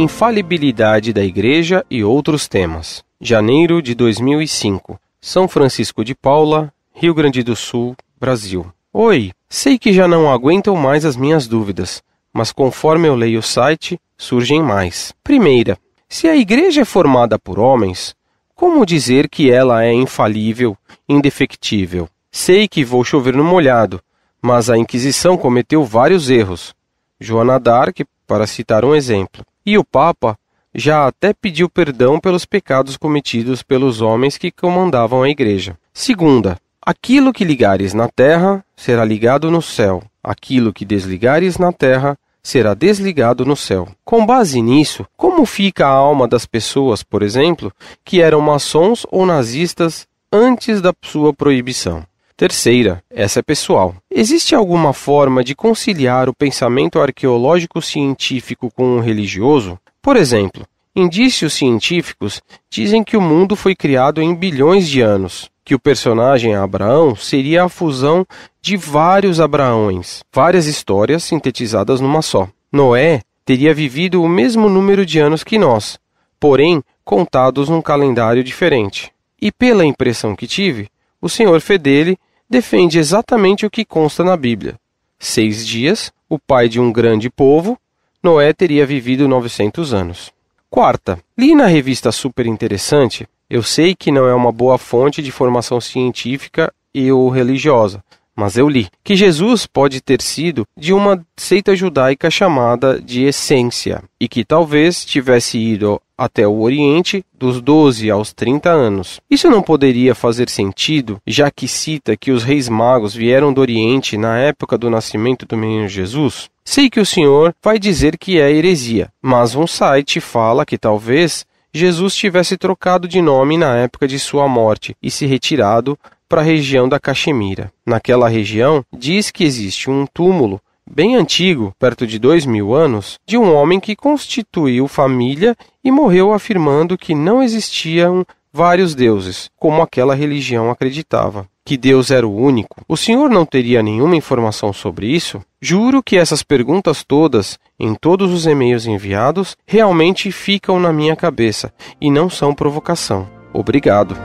Infalibilidade da Igreja e outros temas. Janeiro de 2005. São Francisco de Paula, Rio Grande do Sul, Brasil. Oi, sei que já não aguentam mais as minhas dúvidas, mas conforme eu leio o site, surgem mais. Primeira, se a igreja é formada por homens, como dizer que ela é infalível, indefectível? Sei que vou chover no molhado, mas a Inquisição cometeu vários erros. Joana Dark, para citar um exemplo. E o Papa já até pediu perdão pelos pecados cometidos pelos homens que comandavam a igreja. Segunda, aquilo que ligares na terra será ligado no céu, aquilo que desligares na terra será desligado no céu. Com base nisso, como fica a alma das pessoas, por exemplo, que eram maçons ou nazistas antes da sua proibição? Terceira, essa é pessoal. Existe alguma forma de conciliar o pensamento arqueológico científico com o religioso? Por exemplo, indícios científicos dizem que o mundo foi criado em bilhões de anos, que o personagem Abraão seria a fusão de vários Abraões, várias histórias sintetizadas numa só. Noé teria vivido o mesmo número de anos que nós, porém contados num calendário diferente. E pela impressão que tive, o senhor Fedele defende exatamente o que consta na Bíblia. Seis dias, o pai de um grande povo, Noé teria vivido 900 anos. Quarta, li na revista Super Interessante. Eu sei que não é uma boa fonte de formação científica e ou religiosa, mas eu li que Jesus pode ter sido de uma seita judaica chamada de Essência e que talvez tivesse ido até o Oriente dos 12 aos 30 anos. Isso não poderia fazer sentido, já que cita que os reis magos vieram do Oriente na época do nascimento do menino Jesus? Sei que o senhor vai dizer que é heresia, mas um site fala que talvez Jesus tivesse trocado de nome na época de sua morte e se retirado para a região da Caxemira. Naquela região, diz que existe um túmulo bem antigo, perto de dois mil anos, de um homem que constituiu família e morreu afirmando que não existiam vários deuses, como aquela religião acreditava. Que Deus era o único. O senhor não teria nenhuma informação sobre isso? Juro que essas perguntas todas, em todos os e-mails enviados, realmente ficam na minha cabeça e não são provocação. Obrigado.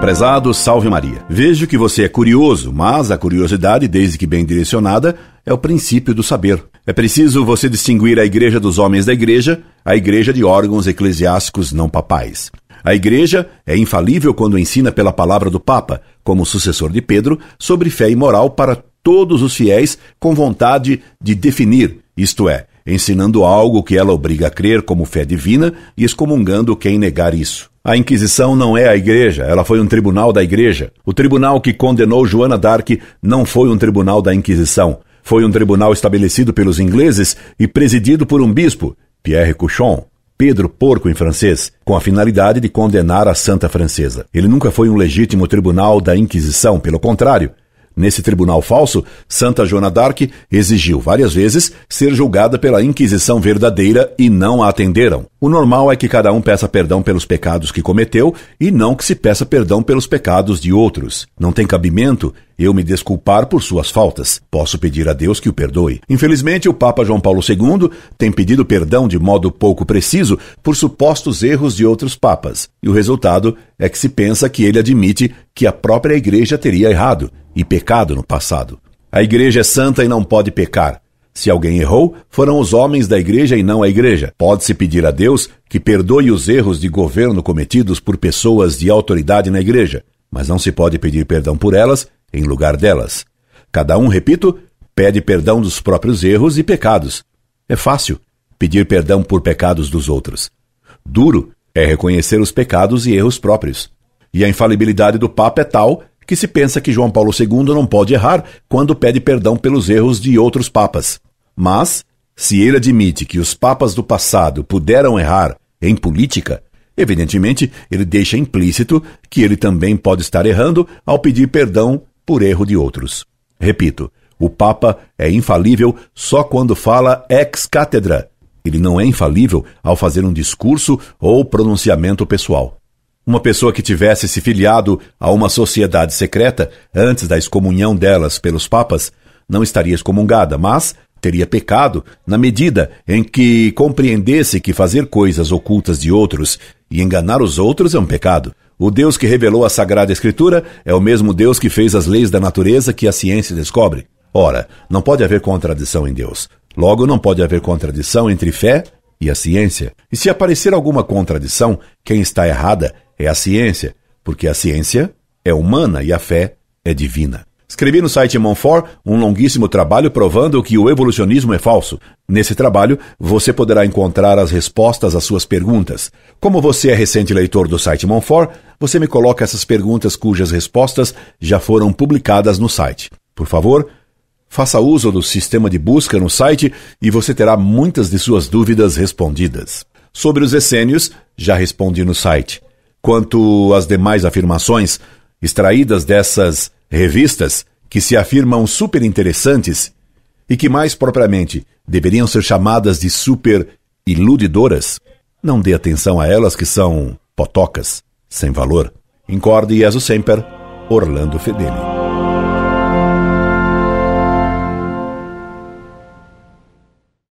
Prezado Salve Maria. Vejo que você é curioso, mas a curiosidade, desde que bem direcionada, é o princípio do saber. É preciso você distinguir a igreja dos homens da igreja, a igreja de órgãos eclesiásticos não papais. A igreja é infalível quando ensina pela palavra do Papa, como sucessor de Pedro, sobre fé e moral para todos os fiéis com vontade de definir, isto é, ensinando algo que ela obriga a crer como fé divina e excomungando quem negar isso. A Inquisição não é a Igreja, ela foi um tribunal da Igreja. O tribunal que condenou Joana d'Arc não foi um tribunal da Inquisição. Foi um tribunal estabelecido pelos ingleses e presidido por um bispo, Pierre Couchon, Pedro Porco em francês, com a finalidade de condenar a Santa Francesa. Ele nunca foi um legítimo tribunal da Inquisição, pelo contrário, Nesse tribunal falso, Santa Joana d'Arc exigiu várias vezes ser julgada pela Inquisição verdadeira e não a atenderam. O normal é que cada um peça perdão pelos pecados que cometeu e não que se peça perdão pelos pecados de outros. Não tem cabimento eu me desculpar por suas faltas. Posso pedir a Deus que o perdoe. Infelizmente, o Papa João Paulo II tem pedido perdão de modo pouco preciso por supostos erros de outros papas, e o resultado é que se pensa que ele admite que a própria Igreja teria errado e pecado no passado. A Igreja é santa e não pode pecar. Se alguém errou, foram os homens da igreja e não a igreja. Pode-se pedir a Deus que perdoe os erros de governo cometidos por pessoas de autoridade na igreja, mas não se pode pedir perdão por elas em lugar delas. Cada um, repito, pede perdão dos próprios erros e pecados. É fácil pedir perdão por pecados dos outros. Duro é reconhecer os pecados e erros próprios. E a infalibilidade do Papa é tal que se pensa que João Paulo II não pode errar quando pede perdão pelos erros de outros papas. Mas, se ele admite que os papas do passado puderam errar em política, evidentemente ele deixa implícito que ele também pode estar errando ao pedir perdão por erro de outros. Repito, o Papa é infalível só quando fala ex cátedra. Ele não é infalível ao fazer um discurso ou pronunciamento pessoal. Uma pessoa que tivesse se filiado a uma sociedade secreta antes da excomunhão delas pelos papas não estaria excomungada, mas teria pecado na medida em que compreendesse que fazer coisas ocultas de outros e enganar os outros é um pecado. O Deus que revelou a Sagrada Escritura é o mesmo Deus que fez as leis da natureza que a ciência descobre. Ora, não pode haver contradição em Deus. Logo, não pode haver contradição entre fé e a ciência. E se aparecer alguma contradição, quem está errada é a ciência, porque a ciência é humana e a fé é divina. Escrevi no site Monfort um longuíssimo trabalho provando que o evolucionismo é falso. Nesse trabalho, você poderá encontrar as respostas às suas perguntas. Como você é recente leitor do site Monfort, você me coloca essas perguntas cujas respostas já foram publicadas no site. Por favor, faça uso do sistema de busca no site e você terá muitas de suas dúvidas respondidas. Sobre os essênios, já respondi no site. Quanto às demais afirmações extraídas dessas revistas que se afirmam super interessantes e que mais propriamente deveriam ser chamadas de super iludidoras, não dê atenção a elas que são potocas, sem valor. Incorde Jesus Semper, Orlando Fedeli.